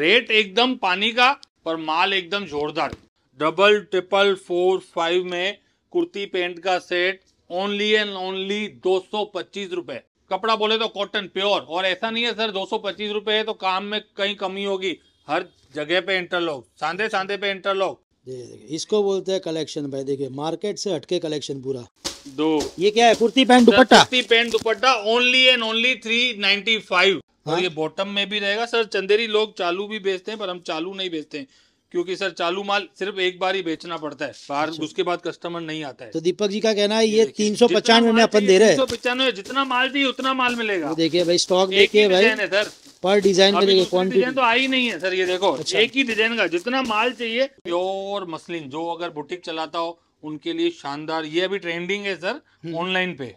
Rate एकदम पानी का पर माल एकदम जोरदार डबल ट्रिपल फोर फाइव में कुर्ती पेंट का सेट ओनली एंड ओनली दो सौ पच्चीस रूपए कपड़ा बोले तो कॉटन प्योर और ऐसा नहीं है सर दो सौ पच्चीस रुपए है तो काम में कहीं कमी होगी हर जगह पे इंटरलॉक सांधे सांधे पे इंटरलॉक इसको बोलते हैं कलेक्शन भाई देखिए मार्केट से हटके कलेक्शन पूरा दो ये क्या है kurti pant dupatta kurti pant dupatta only and only three ninety five तो ये बॉटम हाँ? में भी रहेगा सर चंदेरी लोग चालू भी बेचते हैं पर हम चालू नहीं बेचते हैं क्योंकि सर चालू माल सिर्फ एक बार ही बेचना पड़ता है बाहर अच्छा। उसके बाद कस्टमर नहीं आता है तो दीपक जी का कहना है ये तीन सौ पचानवे में अपन दे रहे हैं तीन सौ पचानवे जितना माल दी उतना माल मिलेगा देखिए भाई स्टॉक देखिए भाई सर पर डिजाइन डिजाइन तो आई नहीं है सर ये देखो अच्छा। एक ही डिजाइन का जितना माल चाहिए प्योर मसलिन जो अगर बुटीक चलाता हो उनके लिए शानदार ये अभी ट्रेंडिंग है सर ऑनलाइन हम्म। पे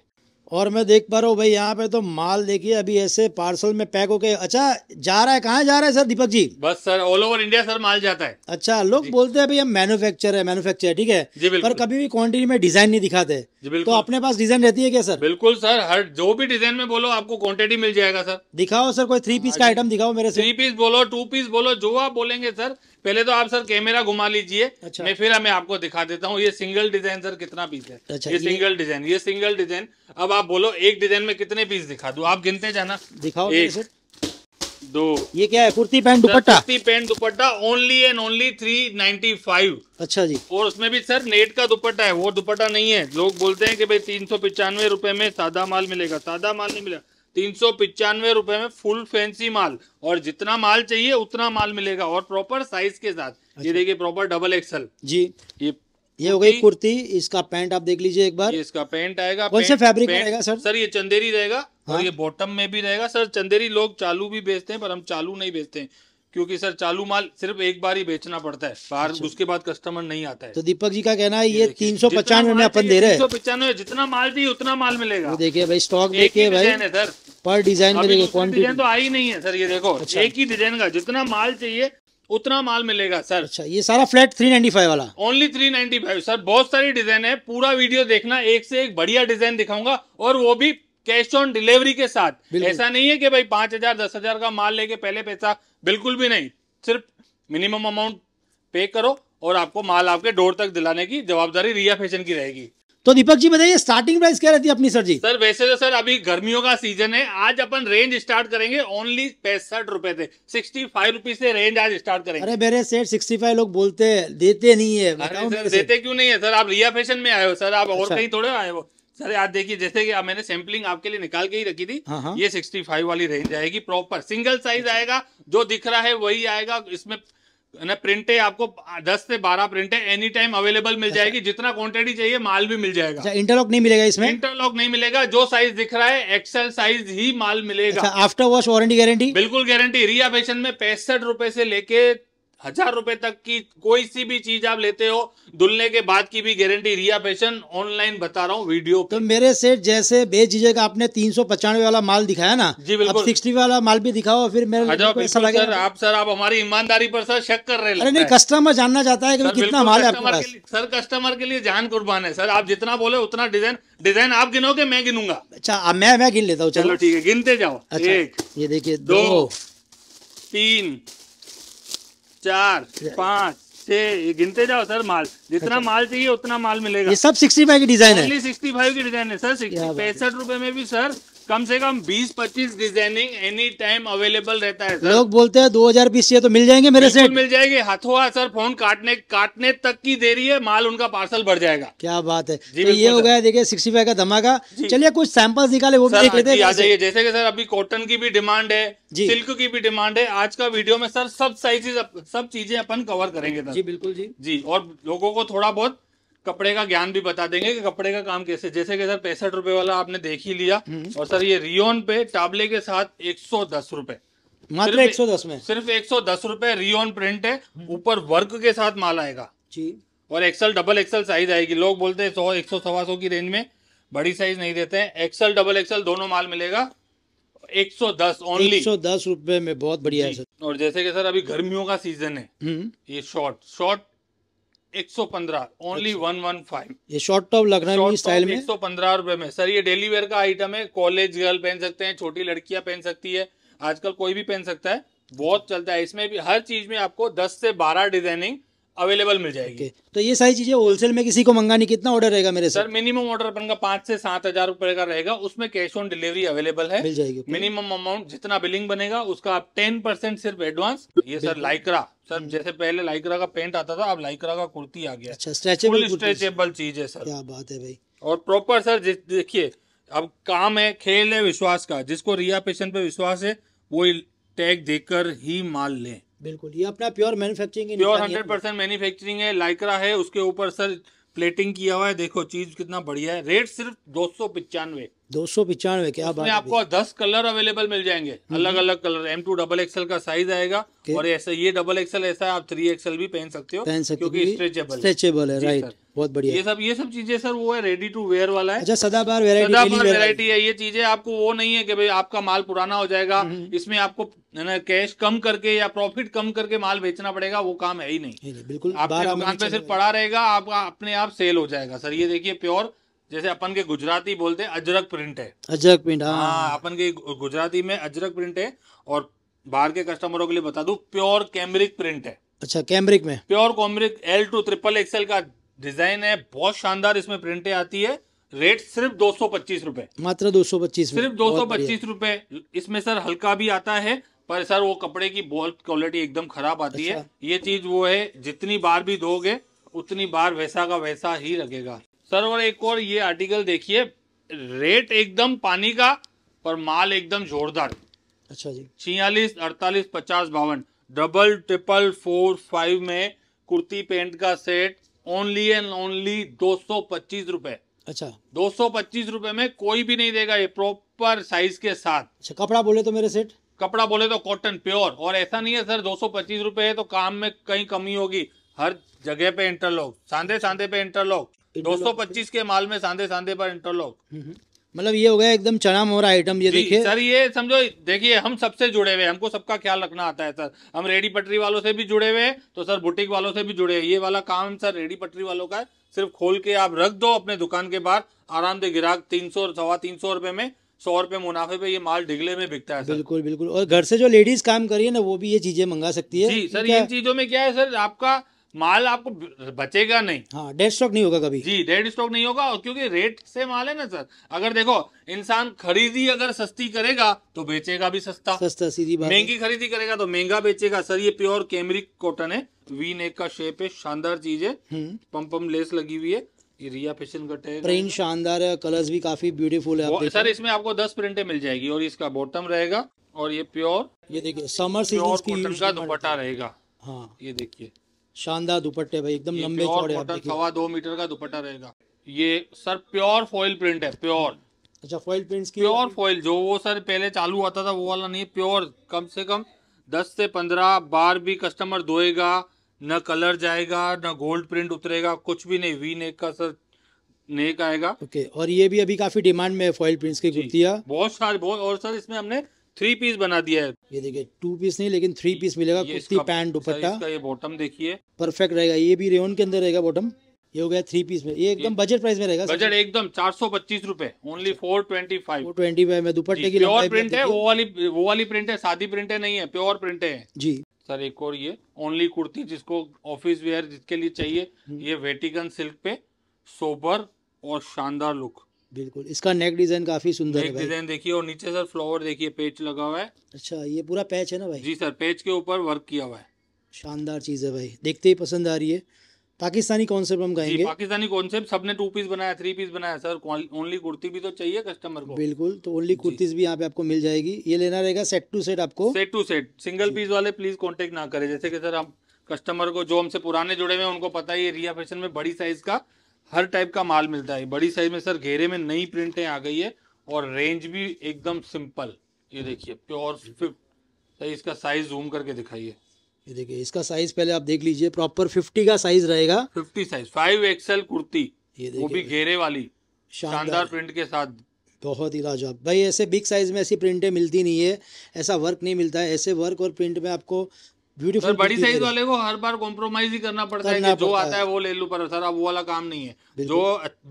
और मैं देख पा रहा हूँ भाई यहाँ पे तो माल देखिए अभी ऐसे पार्सल में पैक होके अच्छा जा रहा है कहाँ जा रहा है सर दीपक जी बस sir all over India sir माल जाता है अच्छा लोग बोलते हैं भाई हम मैन्युफैक्चर है मैन्युफैक्चर ठीक है जी पर कभी भी क्वांटिटी में डिजाइन नहीं दिखाते तो अपने पास डिजाइन रहती है क्या सर बिल्कुल सर हर जो भी डिजाइन में बोलो आपको क्वांटिटी मिल जाएगा सर दिखाओ सर कोई थ्री पीस का आइटम हाँ दिखाओ मेरे थ्री पीस बोलो टू पीस बोलो जो आप बोलेंगे सर पहले तो आप सर कैमरा घुमा लीजिए अच्छा। मैं फिर मैं आपको दिखा देता हूँ ये सिंगल डिजाइन सर कितना पीस है अच्छा, ये, ये सिंगल डिजाइन ये सिंगल डिजाइन अब आप बोलो एक डिजाइन में कितने पीस दिखा दू आप गिनते जाना दिखाओ एक दो ये क्या है kurti pant dupatta kurti pant dupatta only and only three ninety five अच्छा जी और उसमें भी सर नेट का दुपट्टा है वो दुपट्टा नहीं है लोग बोलते हैं कि भाई तीन सौ पिचानवे रुपए में सादा माल मिलेगा सादा माल नहीं मिलेगा तीन सौ पिचानवे रुपए में फुल फैंसी माल और जितना माल चाहिए उतना माल मिलेगा और प्रॉपर साइज के साथ अच्छा। ये देखिए प्रॉपर डबल एक्सल जी ये ये हो गई कुर्ती इसका पैंट आप देख लीजिए एक बार ये इसका पैंट आएगा कौन से फैब्रिक रहेगा सर सर ये चंदेरी रहेगा हाँ? और ये बॉटम में भी रहेगा सर चंदेरी लोग चालू भी बेचते हैं पर हम चालू नहीं बेचते हैं क्योंकि सर चालू माल सिर्फ एक बार ही बेचना पड़ता है बाहर अच्छा। उसके बाद कस्टमर नहीं आता है तो दीपक जी का कहना है ये तीन सौ पचानवे में अपन दे रहे हैं पचानवे जितना माल चाहिए उतना माल मिलेगा देखिए भाई स्टॉक देखिए भाई सर पर डिजाइन डिजाइन तो आई नहीं है सर ये देखो अच्छा। एक ही डिजाइन का जितना माल चाहिए उतना माल मिलेगा सर अच्छा ये सारा फ्लैट 395 वाला ओनली 395 सर बहुत सारी डिजाइन है पूरा वीडियो देखना एक से एक बढ़िया डिजाइन दिखाऊंगा और वो भी कैश ऑन डिलीवरी के साथ ऐसा नहीं है कि भाई पांच हजार दस हजार का माल लेके पहले पैसा बिल्कुल भी नहीं सिर्फ मिनिमम अमाउंट पे करो और आपको माल आपके डोर तक दिलाने की जवाबदारी रिया फैशन की रहेगी तो दीपक जी बताइए स्टार्टिंग प्राइस क्या रहती है अपनी सर जी सर वैसे तो सर अभी गर्मियों का सीजन है आज अपन रेंज स्टार्ट करेंगे ओनली पैंसठ रुपए से सिक्सटी फाइव रुपीज से रेंज आज स्टार्ट करेंगे अरे मेरे सेठ सिक्सटी फाइव लोग बोलते हैं देते नहीं है अरे सर, देते क्यों नहीं है सर आप रिया फैशन में आए हो सर आप और अच्छा। कहीं थोड़े आए हो सर आप देखिए जैसे कि मैंने सैम्पलिंग आपके लिए निकाल के ही रखी थी हाँ, हाँ। ये सिक्सटी ये 65 वाली रेंज आएगी प्रॉपर सिंगल साइज आएगा जो दिख रहा है वही आएगा इसमें ना प्रिंटे आपको 10 से 12 प्रिंटे एनी टाइम अवेलेबल मिल अच्छा। जाएगी जितना क्वांटिटी चाहिए माल भी मिल जाएगा अच्छा, इंटरलॉक नहीं मिलेगा इसमें इंटरलॉक नहीं मिलेगा जो साइज दिख रहा है एक्सेल साइज ही माल मिलेगा आफ्टर वॉश वारंटी गारंटी बिल्कुल गारंटी रिया में पैंसठ रुपए से लेके हजार रुपए तक की कोई सी भी चीज आप लेते हो धुलने के बाद की भी गारंटी रिया फैशन ऑनलाइन बता रहा हूँ वीडियो तो मेरे से जैसे बेझिझक आपने तीन सौ पचानवे वाला माल दिखाया ना जी बिल्कुल सिक्सटी वाला माल भी दिखाओ फिर मेरे सर, आप सर आप हमारी ईमानदारी पर सर शक कर रहे हैं कस्टमर जानना चाहता है कितना माल है सर कस्टमर के लिए जान कुर्बान है सर आप जितना बोले उतना डिजाइन डिजाइन आप गिनोगे मैं गिनूंगा अच्छा मैं मैं गिन लेता हूँ चलो ठीक है गिनते जाओ अच्छा, एक ये देखिए दो तीन चार अच्छा। पाँच छह गिनते जाओ सर माल जितना अच्छा। माल चाहिए उतना माल मिलेगा ये सब सिक्सटी फाइव की डिजाइन है सिक्सटी फाइव की डिजाइन है सर पैंसठ रुपए में भी सर कम से कम 20-25 डिजाइनिंग एनी टाइम अवेलेबल रहता है सर लोग बोलते हैं 2020 से तो मिल जाएंगे मेरे से मिल जाएगी हाथों हाथ सर फोन काटने काटने तक की देरी है माल उनका पार्सल बढ़ जाएगा क्या बात है तो ये हो गया देखिए सिक्सटी फाइव का धमाका चलिए कुछ सैंपल्स निकाले वो भी देख लेते जैसे की सर अभी कॉटन की भी डिमांड है सिल्क की भी डिमांड है आज का वीडियो में सर सब साइजेस सब चीजें अपन कवर करेंगे जी बिल्कुल जी जी और लोगों को थोड़ा बहुत कपड़े का ज्ञान भी बता देंगे कि कपड़े का काम कैसे जैसे कि सर पैंसठ रुपए वाला आपने देख ही लिया हम्म। और सर ये रियोन पे टाबले के साथ एक सौ दस रुपए मात्र एक सौ दस में सिर्फ एक सौ दस रुपए रियोन प्रिंट है ऊपर वर्क के साथ माल आएगा जी और एक्सल डबल एक्सल साइज आएगी लोग बोलते हैं सौ एक सौ सवा सौ की रेंज में बड़ी साइज नहीं देते हैं एक्सल डबल एक्सल दोनों माल मिलेगा एक सौ दस ओनली दस रुपए में बहुत बढ़िया है सर और जैसे कि सर अभी गर्मियों का सीजन है हम्म। ये शॉर्ट शॉर्ट 115 ओनली 115 ये शॉर्ट टॉप लखनवी स्टाइल में 115 रुपए में सर ये डेली वेयर का आइटम है कॉलेज गर्ल पहन सकते हैं छोटी लड़कियां पहन सकती है आजकल कोई भी पहन सकता है बहुत चलता है इसमें भी हर चीज में आपको 10 से 12 डिजाइनिंग अवेलेबल मिल जाएगी okay. तो ये सारी चीजें होलसेल में किसी को मंगानी कितना ऑर्डर रहेगा मेरे सर मिनिमम ऑर्डर अपन का पांच से सात हजार रुपए का रहेगा उसमें कैश ऑन डिलीवरी अवेलेबल है मिल जाएगी मिनिमम अमाउंट जितना बिलिंग बनेगा उसका आप टेन परसेंट सिर्फ एडवांस ये सर लाइक्रा सर हम्म। जैसे पहले लाइक्रा का पेंट आता था अब लाइक्रा का कुर्ती आ गया अच्छा स्ट्रेचेबल स्ट्रेचेबल चीज है सर क्या बात है भाई और प्रॉपर सर देखिए अब काम है खेल है विश्वास का जिसको रिया पेशन पे विश्वास है वो टैग देकर ही माल लें बिल्कुल ये अपना pure manufacturing pure hundred percent manufacturing है लाइक्रा है उसके ऊपर सर प्लेटिंग किया हुआ है देखो चीज कितना बढ़िया है रेट सिर्फ दो सौ पिचानवे दो सौ पिचानवे क्या बात आपको दस कलर अवेलेबल मिल जाएंगे हम्म। अलग अलग colour M to double XL का साइज आएगा और ऐसा ये डबल एक्सएल ऐसा आप थ्री एक्सएल भी पहन सकते हो पहन सकते क्योंकि स्ट्रेचेबल स्ट्रेचेबल है राइट बहुत बढ़िया ये सब ये सब चीजें सर वो है रेडी टू वेयर वाला है अच्छा सदा बार वेरायटी है ये चीजें आपको वो नहीं है कि भाई आपका माल पुराना हो जाएगा हम्म। इसमें आपको ना कैश कम करके या प्रॉफिट कम करके माल बेचना पड़ेगा वो काम है ही नहीं बिल्कुल आपके दुकान पे सिर्फ पड़ा रहेगा आपका अपने आप सेल हो जाएगा सर ये देखिए प्योर जैसे अपन के गुजराती बोलते हैं अजरक प्रिंट है अजरक प्रिंट हाँ।, हाँ अपन के गुजराती में अजरक प्रिंट है और बाहर के कस्टमरों के लिए बता दू प्योर कैमरिक प्रिंट है अच्छा कैमरिक में pure cambric L to triple XL का डिजाइन है बहुत शानदार इसमें प्रिंटे आती है रेट सिर्फ दो सौ पच्चीस रूपए मात्र दो सौ पच्चीस सिर्फ दो सौ पच्चीस रूपए इसमें सर हल्का भी आता है पर सर वो कपड़े की बहुत क्वालिटी एकदम खराब आती अच्छा। है ये चीज वो है जितनी बार भी धोगे उतनी बार वैसा का वैसा ही लगेगा सर और एक और ये आर्टिकल देखिए रेट एकदम पानी का पर माल एकदम जोरदार अच्छा जी छियालीस अड़तालीस पचास बावन डबल ट्रिपल फोर फाइव में कुर्ती पेंट का सेट ओनली एंड ओनली दो सौ पच्चीस रूपए अच्छा दो सौ पच्चीस रूपए में कोई भी नहीं देगा ये प्रॉपर साइज के साथ अच्छा कपड़ा बोले तो मेरे सेट कपड़ा बोले तो कॉटन प्योर और ऐसा नहीं है सर दो सौ पच्चीस रूपए है तो काम में कहीं कमी होगी हर जगह पे इंटरलॉक सांधे सांधे पे इंटरलॉक 225 के माल में सांधे सांधे पर इंटरलॉक हम्म, हम्म। मतलब ये हो गया एकदम चना मोरा आइटम ये देखिए सर ये समझो देखिए हम सबसे जुड़े हुए हमको सबका ख्याल रखना आता है सर हम रेडी पटरी वालों से भी जुड़े हुए हैं तो सर बुटीक वालों से भी जुड़े हैं ये वाला काम सर रेडी पटरी वालों का है सिर्फ खोल के आप रख दो अपने दुकान के बाहर आराम से ग्राहक तीन सौ सवा तीन सौ रुपए में सौ रुपए मुनाफे पे ये माल ढिगले में बिकता है बिल्कुल बिल्कुल और घर से जो लेडीज काम करिए ना वो भी ये चीजें मंगा सकती है जी सर इन चीजों में क्या है सर आपका माल आपको बचेगा नहीं हाँ डेड स्टॉक नहीं होगा कभी जी डेड स्टॉक नहीं होगा क्योंकि रेट से माल है ना सर अगर देखो इंसान खरीदी अगर सस्ती करेगा तो बेचेगा भी सस्ता सस्ता सीधी बात महंगी खरीदी करेगा तो महंगा बेचेगा सर ये प्योर कैमरिक कॉटन है वी नेक का शेप है शानदार चीज है पम पम लेस लगी हुई है रिया फैशन प्रिंट शानदार है कलर्स भी काफी ब्यूटीफुल है सर इसमें आपको दस प्रिंटे मिल जाएगी और इसका बॉटम रहेगा और ये प्योर ये देखिए समर सीजन का दुपट्टा रहेगा हाँ ये देखिए शानदार दुपट्टे भाई एकदम लंबे चौड़े आप सवा दो मीटर का दुपट्टा रहेगा ये सर प्योर फॉइल प्रिंट है प्योर अच्छा फॉइल प्रिंट की प्योर फॉइल जो वो सर पहले चालू आता था वो वाला नहीं प्योर कम से कम दस से पंद्रह बार भी कस्टमर धोएगा न कलर जाएगा न गोल्ड प्रिंट उतरेगा कुछ भी नहीं वी नेक का सर नेक आएगा ओके और ये भी अभी काफी डिमांड में है फॉइल प्रिंट्स की कुर्तियां बहुत सारे बहुत और सर इसमें हमने थ्री पीस बना दिया है ये देखिए टू पीस नहीं लेकिन थ्री पीस मिलेगा कुर्ती पैंट दुपट्टा ये बॉटम देखिए परफेक्ट रहेगा ये भी रेन के अंदर रहेगा बॉटम ये हो गया थ्री पीस में ये एकदम बजट प्राइस में रहेगा बजट एकदम चार सौ पच्चीस रूपए only four twenty five four twenty five में दुपट्टे की प्योर प्रिंट है वो वाली वो वाली प्रिंट है सादी प्रिंट है नहीं है प्योर प्रिंट है जी सर एक और ये ओनली कुर्ती जिसको ऑफिस वेयर जिसके लिए चाहिए हम्म। ये वेटिकन सिल्क पे सोबर और शानदार लुक बिल्कुल इसका नेक डिजाइन काफी सुंदर है डिजाइन देखिए और नीचे सर फ्लावर देखिए पेच लगा हुआ है अच्छा ये पूरा पैच है ना भाई जी सर पेच के ऊपर वर्क किया हुआ है शानदार चीज है भाई देखते ही पसंद आ रही है पाकिस्तानी कॉन्सेप्ट हम गाएंगे पाकिस्तानी कॉन्सेप्ट सबने टू पीस बनाया थ्री पीस बनाया सर ओनली कुर्ती भी तो चाहिए कस्टमर को बिल्कुल तो ओनली कुर्तीज भी यहाँ पे आपको मिल जाएगी ये लेना रहेगा सेट टू सेट आपको set to set single piece वाले प्लीज कॉन्टेक्ट ना करें जैसे कि सर हम कस्टमर को जो हमसे पुराने जुड़े हुए उनको पता है रिया फैशन में बड़ी साइज का हर टाइप का माल मिलता है बड़ी साइज में सर घेरे में नई प्रिंटें आ गई है और रेंज भी एकदम सिंपल ये देखिए प्योर फिफ्ट सर इसका साइज जूम करके दिखाइए ये देखिए इसका साइज पहले आप देख लीजिए प्रॉपर फिफ्टी का साइज रहेगा fifty size five XL kurti ये वो भी घेरे वाली शानदार प्रिंट के साथ बहुत ही लाजवाब भाई ऐसे बिग साइज़ में ऐसी प्रिंटें मिलती नहीं है ऐसा वर्क नहीं मिलता है ऐसे वर्क और प्रिंट में आपको ब्यूटीफुल बड़ी साइज वाले को हर बार कॉम्प्रोमाइज ही करना पड़ता करना है कि जो आता है वो ले लू पर सर अब वो वाला काम नहीं है जो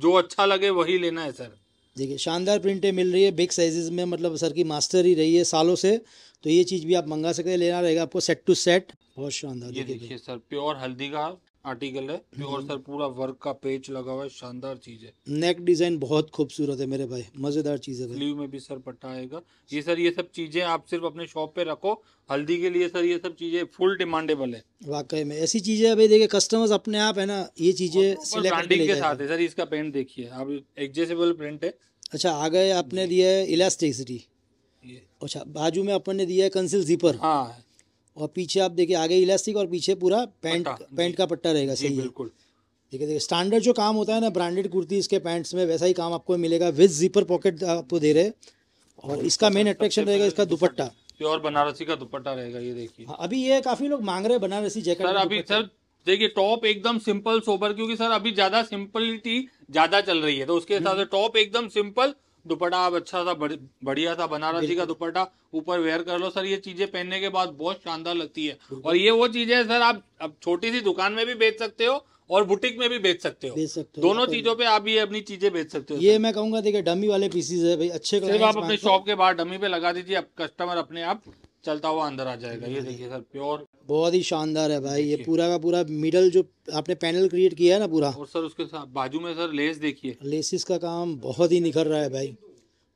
जो अच्छा लगे वही लेना है सर देखिए शानदार प्रिंटें मिल रही है बिग साइजेस में मतलब सर की मास्टर ही रही है सालों से तो ये चीज़ भी आप मंगा सकते हैं लेना रहेगा आपको सेट टू सेट बहुत शानदार ये देखिए सर प्योर हल्दी का आर्टिकल है और हम्म। सर पूरा वर्क का पेज लगा हुआ है शानदार चीज है नेक डिजाइन बहुत खूबसूरत है मेरे भाई मजेदार चीज है स्लीव में भी सर पट्टा आएगा ये सर ये सब चीजें आप सिर्फ अपने शॉप पे रखो हल्दी के लिए सर ये सब चीजें फुल डिमांडेबल है वाकई में ऐसी चीजें अभी देखिए कस्टमर्स अपने आप है ना ये चीजें के साथ है सर इसका पेंट देखिए आप एडजस्टेबल प्रिंट है अच्छा आ गए आपने दिया है इलास्टिसिटी अच्छा बाजू में अपन ने दिया है कंसिल जीपर हाँ और पीछे आप देखिए आगे इलास्टिक और पीछे पूरा पैंट पैंट का पट्टा रहेगा सही बिल्कुल देखिए देखिए स्टैंडर्ड जो काम होता है ना ब्रांडेड कुर्ती इसके पैंट्स में वैसा ही काम आपको मिलेगा विद जीपर पॉकेट आपको दे रहे और इसका मेन अट्रैक्शन रहेगा इसका दुपट्टा प्योर बनारसी का दुपट्टा रहेगा ये देखिए हाँ, अभी ये काफी लोग मांग रहे हैं बनारसी जैकेट सर अभी सर देखिए टॉप एकदम सिंपल सोबर क्योंकि सर अभी ज्यादा सिंपलिटी ज्यादा चल रही है तो उसके हिसाब से टॉप हम्म। एकदम सिंपल दुपट्टा आप अच्छा सा बढ़िया सा बनारसी का दुपट्टा ऊपर वेयर कर लो सर ये चीजें पहनने के बाद बहुत शानदार लगती है और ये वो चीजें सर आप अब छोटी सी दुकान में भी बेच सकते हो और बुटीक में भी बेच सकते हो बेच सकते हो दोनों चीजों पे आप ये अपनी चीजें बेच सकते हो ये मैं कहूंगा देखिए डमी वाले पीसीज है भाई अच्छे सिर्फ आप अपने शॉप के बाहर डमी पे लगा दीजिए अब कस्टमर अपने आप चलता हुआ अंदर आ जाएगा ये देखिए सर प्योर बहुत ही शानदार है भाई ये पूरा का पूरा मिडल जो आपने पैनल क्रिएट किया है ना पूरा और सर उसके साथ बाजू में सर लेस देखिए लेसिस का काम बहुत ही निखर रहा है भाई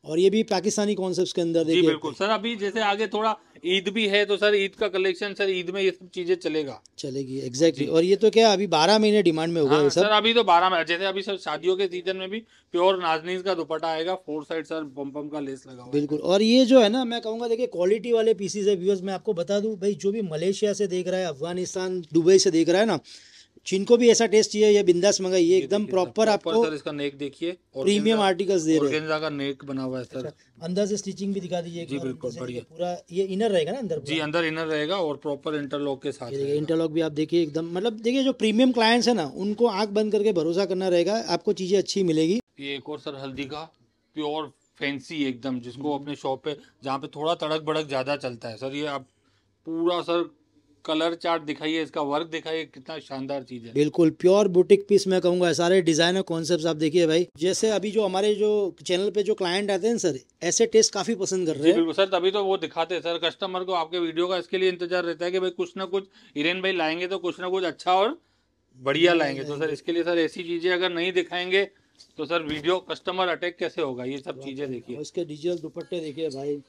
और ये भी पाकिस्तानी कॉन्सेप्ट के अंदर देखिए बिल्कुल सर अभी जैसे आगे थोड़ा ईद भी है तो सर ईद का कलेक्शन सर ईद में ये सब चीजें चलेगा चलेगी एग्जैक्टली exactly. और ये तो क्या अभी बारह महीने डिमांड में होगा हाँ, सर अभी तो बारह महीने जैसे अभी सर शादियों के सीजन में भी प्योर नाजनीज का दुपट्टा आएगा फोर साइड सर पम पम का लेस लगा बिल्कुल और ये जो है ना मैं कहूँगा देखिए क्वालिटी वाले पीसीज है व्यूअर्स मैं आपको बता दू भाई जो भी मलेशिया से देख रहा है अफगानिस्तान दुबई से देख रहा है ना जिनको भी ऐसा टेस्ट चाहिए या बिंदास मंगाइए एकदम प्रॉपर आपको सर इसका नेक देखिए प्रीमियम आर्टिकल्स दे रहे हैं का नेक बना हुआ है सर अच्छा, अंदर से स्टिचिंग भी दिखा दीजिए जी बिल्कुल बढ़िया पूरा ये इनर रहेगा ना अंदर जी अंदर इनर रहेगा और प्रॉपर इंटरलॉक के साथ इंटरलॉक भी आप देखिए एकदम मतलब देखिए जो प्रीमियम क्लाइंट्स है ना उनको आंख बंद करके भरोसा करना रहेगा आपको चीजें अच्छी मिलेगी ये एक और सर हल्दी का प्योर फैंसी एकदम जिसको अपने शॉप पे जहाँ पे थोड़ा तड़क भड़क ज्यादा चलता है सर ये आप पूरा सर कलर चार्ट दिखाइए इसका वर्क दिखाइए कितना शानदार चीज है बिल्कुल प्योर बुटीक पीस मैं कहूंगा सारे डिजाइन और कॉन्सेप्ट आप देखिए भाई जैसे अभी जो हमारे जो चैनल पे जो क्लाइंट आते हैं सर ऐसे टेस्ट काफी पसंद कर रहे हैं बिल्कुल सर तभी तो वो दिखाते हैं सर कस्टमर को आपके वीडियो का इसके लिए इंतजार रहता है की कुछ ना कुछ हिरेन भाई लाएंगे तो कुछ ना कुछ अच्छा और बढ़िया लाएंगे तो सर इसके लिए सर ऐसी चीजें अगर नहीं दिखाएंगे तो सर वीडियो कस्टमर अटैक कैसे होगा ये सब चीजें देखिए इसके डिजिटल दुपट्टे देखिए भाई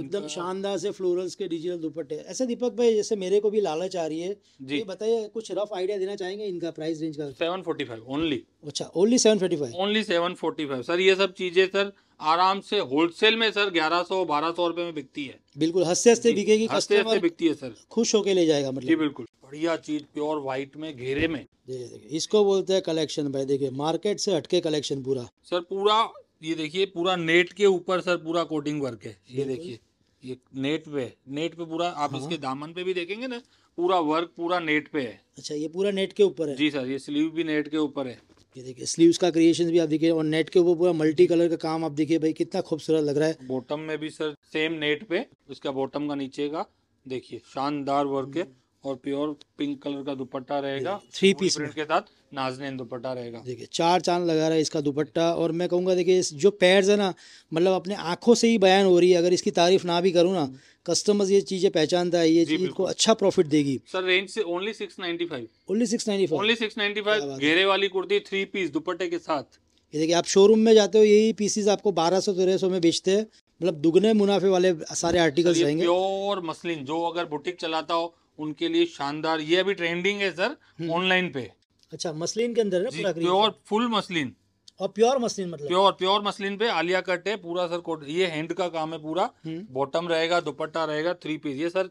एकदम शानदार से फ्लोरल्स के डिजिटल दुपट्टे ऐसे दीपक भाई जैसे मेरे को भी लालच आ रही है ये बताइए कुछ रफ आइडिया देना चाहेंगे इनका प्राइस रेंज का 745 ओनली अच्छा ओनली 745 ओनली 745 सर ये सब चीजें सर आराम से होलसेल में सर 1100 1200 रुपए में बिकती है बिल्कुल हंसते हंसते बिकेगी हंसते हंसते बिकती है सर खुश होके ले जाएगा मतलब जी बिल्कुल बढ़िया चीज प्योर व्हाइट में घेरे में देखिए इसको बोलते हैं कलेक्शन भाई देखिए मार्केट से हटके कलेक्शन पूरा सर पूरा ये देखिए पूरा नेट के ऊपर सर पूरा कोटिंग वर्क है ये देखिए ये नेट पे नेट पे पूरा आप हाँ। इसके दामन पे भी देखेंगे ना पूरा वर्क पूरा नेट पे है अच्छा ये पूरा नेट के ऊपर है जी सर ये स्लीव भी नेट के ऊपर है ये देखिए स्लीव्स का क्रिएशन भी आप देखिए और नेट के ऊपर पूरा मल्टी कलर का काम आप देखिए भाई कितना खूबसूरत लग रहा है बॉटम में भी सर सेम नेट पे इसका बॉटम का नीचे का देखिए शानदार वर्क है और प्योर पिंक कलर का दुपट्टा रहेगा थ्री पीस प्रिंट के साथ नाजनेन दुपट्टा रहेगा देखिए चार चांद लगा रहा है इसका दुपट्टा और मैं कहूँगा देखिए जो पैर है ना मतलब अपने आंखों से ही बयान हो रही है अगर इसकी तारीफ ना भी करूँ ना कस्टमर्स ये चीज़ें पहचानता है ये चीज़ को अच्छा प्रॉफिट देगी सर रेंज से only six ninety five only six ninety five only six ninety five घेरे वाली कुर्ती थ्री पीस दुपट्टे के साथ ये देखिए आप शोरूम में जाते हो यही पीसीज आपको बारह सौ तेरह सौ में बेचते हैं मतलब दुगने मुनाफे वाले सारे आर्टिकल्स रहेंगे और मसलिन जो अगर बुटीक चलाता हो उनके लिए शानदार ये अभी ट्रेंडिंग है सर ऑनलाइन हम्म। पे अच्छा मसलिन के अंदर है प्योर फुल मसलिन और प्योर मसलिन मतलब प्योर प्योर मसलिन पे आलिया कट है पूरा सर कोट ये हैंड का काम है पूरा बॉटम हम्म। रहेगा दुपट्टा रहेगा थ्री पीस ये सर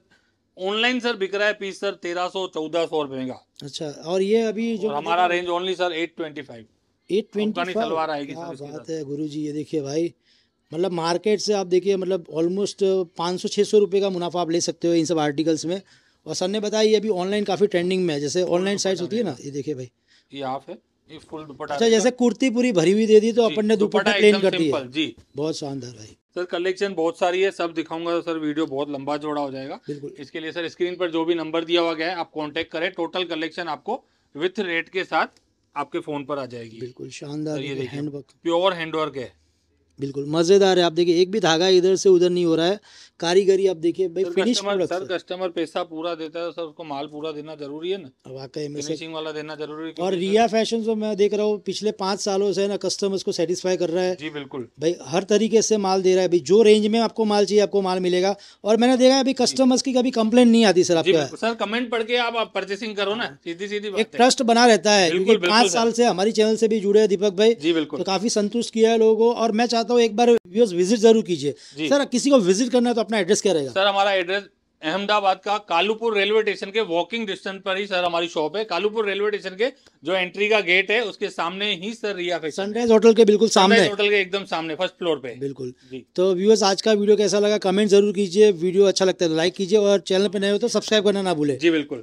ऑनलाइन सर बिक रहा है पीस सर तेरह सौ चौदह सौ रुपए का अच्छा और ये अभी जो हमारा range only sir eight twenty five eight twenty salwar आएगी बात है गुरु जी ये देखिए भाई मतलब मार्केट से आप देखिए मतलब ऑलमोस्ट सौ छः सौ रुपए का मुनाफा आप ले सकते हो इन सब आर्टिकल्स में और सर ने बताया ये अभी ऑनलाइन काफ़ी ट्रेंडिंग में है जैसे ऑनलाइन साइट होती है ना ये देखिए भाई ये आप है ये फुल दुपट्टा अच्छा जैसे कुर्ती पूरी भरी हुई दे दी तो अपन ने दुपट्टा प्लेन कर दिया जी बहुत शानदार भाई सर कलेक्शन बहुत सारी है सब दिखाऊंगा तो सर वीडियो बहुत लंबा जोड़ा हो जाएगा बिल्कुल इसके लिए सर स्क्रीन पर जो भी नंबर दिया हुआ गया है आप कॉन्टेक्ट करें टोटल कलेक्शन आपको विथ रेट के साथ आपके फोन पर आ जाएगी बिल्कुल शानदार प्योर तो हैंडवर्क है बिल्कुल मज़ेदार है आप देखिए एक भी धागा इधर से उधर नहीं हो रहा है कारीगरी आप देखिए भाई फिनिश सर, कस्टमर पैसा पूरा देता है सर उसको माल पूरा देना जरूरी है ना वाकई में फिनिशिंग वाला देना जरूरी है और रिया फैशन जो मैं देख रहा हूँ पिछले पाँच सालों से ना कस्टमर्स को सेटिस्फाई कर रहा है जी बिल्कुल भाई हर तरीके से माल दे रहा है भाई जो रेंज में आपको माल चाहिए आपको माल मिलेगा और मैंने देखा अभी कस्टमर्स की कभी कंप्लेन नहीं आती सर आपका सर कमेंट पढ़ के आप परचेसिंग करो ना हाँ। सीधी सीधी एक ट्रस्ट बना रहता है पाँच साल से हमारी चैनल से भी जुड़े हैं दीपक भाई जी बिल्कुल तो काफी संतुष्ट किया है लोगों को और मैं चाहता हूँ एक बार व्यूअर्स विजिट जरूर कीजिए सर किसी को विजिट करना है तो अपना एड्रेस क्या रहेगा सर हमारा एड्रेस अहमदाबाद का कालूपुर रेलवे स्टेशन के वॉकिंग डिस्टेंस पर ही सर हमारी शॉप है कालूपुर रेलवे स्टेशन के जो एंट्री का गेट है उसके सामने ही सर रिया सनराइज होटल के बिल्कुल सामने होटल के एकदम सामने फर्स्ट फ्लोर पे बिल्कुल तो व्यूअर्स आज का वीडियो कैसा लगा कमेंट जरूर कीजिए वीडियो अच्छा लगता है लाइक तो कीजिए और चैनल पर नए हो तो सब्सक्राइब करना ना भूले जी बिल्कुल